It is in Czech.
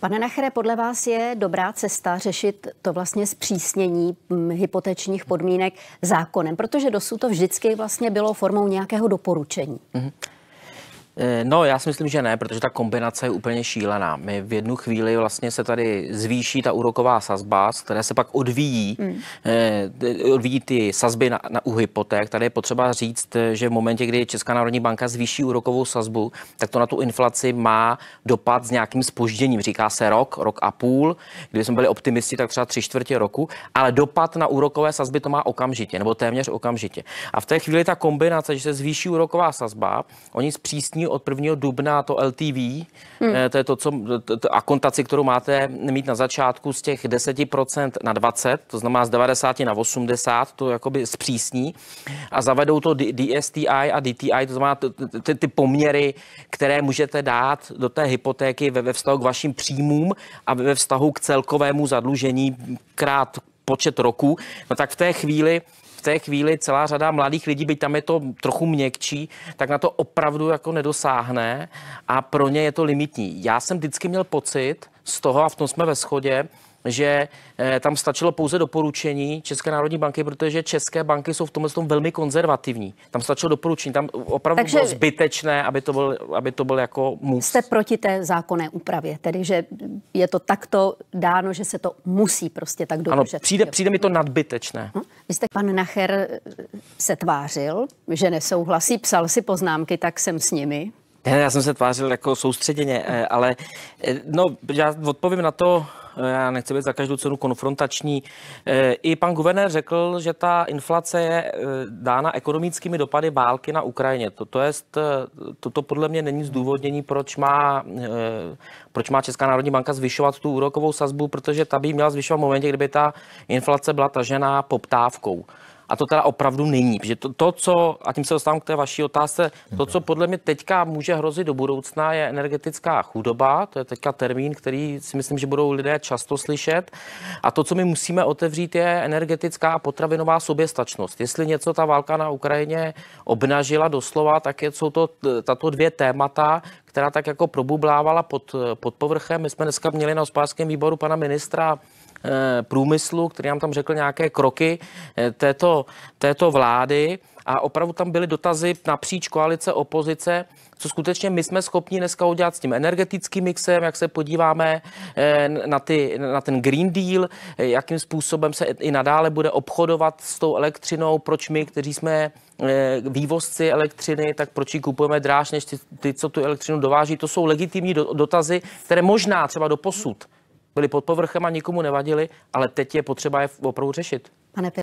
Pane Nachere, podle vás je dobrá cesta řešit to vlastně zpřísnění hm, hypotečních podmínek zákonem, protože dosud to vždycky vlastně bylo formou nějakého doporučení. Mm-hmm. Eh, no, já si myslím, že ne, protože ta kombinace je úplně šílená. My v jednu chvíli vlastně se tady zvýší ta úroková sazba, z které se pak odvíjí, mm. odvíjí ty sazby na, na u hypoték. Tady je potřeba říct, eh, že v momentě, kdy Česká národní banka zvýší úrokovou sazbu, tak to na tu inflaci má dopad s nějakým spožděním. Říká se rok, rok a půl. Kdyby jsme byli optimisti, tak třeba tři čtvrtě roku, ale dopad na úrokové sazby to má okamžitě, nebo téměř okamžitě. A v té chvíli ta kombinace, že se zvýší úroková sazba, oni zpřísní aktivní od 1. dubna to LTV, hmm. Eh, to je to, co, to, akontaci, kterou máte mít na začátku z těch 10% na 20, to znamená z 90 na 80, to jakoby zpřísní a zavedou to DSTI a DTI, to znamená ty, ty poměry, které můžete dát do té hypotéky ve, ve vztahu k vašim příjmům a ve vztahu k celkovému zadlužení krát počet roku, no tak v té chvíli v té chvíli celá řada mladých lidí, byť tam je to trochu měkčí, tak na to opravdu jako nedosáhne a pro ně je to limitní. Já jsem vždycky měl pocit z toho, a v tom jsme ve shodě, že eh, tam stačilo pouze doporučení České národní banky, protože české banky jsou v tomhle tom velmi konzervativní. Tam stačilo doporučení, tam opravdu Takže bylo zbytečné, aby to byl, aby to byl jako mus. Jste proti té zákonné úpravě, tedy že je to takto dáno, že se to musí prostě tak dobře. Ano, přijde, přijde mi to nadbytečné. No, vy jste, pan Nacher eh, se tvářil, že nesouhlasí, psal si poznámky, tak jsem s nimi. Ne, já jsem se tvářil jako soustředěně, eh, ale no, já odpovím na to Eh, já nechci být za každou cenu konfrontační. Eh, I pan guvernér řekl, že ta inflace je eh, dána ekonomickými dopady války na Ukrajině. To, to jest, toto podle mě není zdůvodnění, proč má, proč má Česká národní banka zvyšovat tu úrokovou sazbu, protože ta by měla zvyšovat v momentě, kdyby ta inflace byla tažená poptávkou. A to teda opravdu není. Protože to, to, co, a tím se dostávám k té vaší otázce, to, co podle mě teďka může hrozit do budoucna, je energetická chudoba. To je teďka termín, který si myslím, že budou lidé často slyšet. A to, co my musíme otevřít, je energetická a potravinová soběstačnost. Jestli něco ta válka na Ukrajině obnažila doslova, tak je, jsou to e, tato dvě témata, která tak jako probublávala pod, pod povrchem. My jsme dneska měli na hospodářském výboru pana ministra eh, průmyslu, který nám tam řekl nějaké kroky eh, této, této vlády a opravdu tam byly dotazy napříč koalice, opozice, co skutečně my jsme schopni dneska udělat s tím energetickým mixem, jak se podíváme eh, na, ty, na ten Green Deal, jakým způsobem se i nadále bude obchodovat s tou elektřinou, proč my, kteří jsme Eh, vývozci elektřiny, tak proč ji kupujeme dráž než ty, ty, co tu elektřinu dováží. To jsou legitimní dotazy, které možná třeba do posud byly pod povrchem a nikomu nevadily, ale teď je potřeba je opravdu řešit. Pane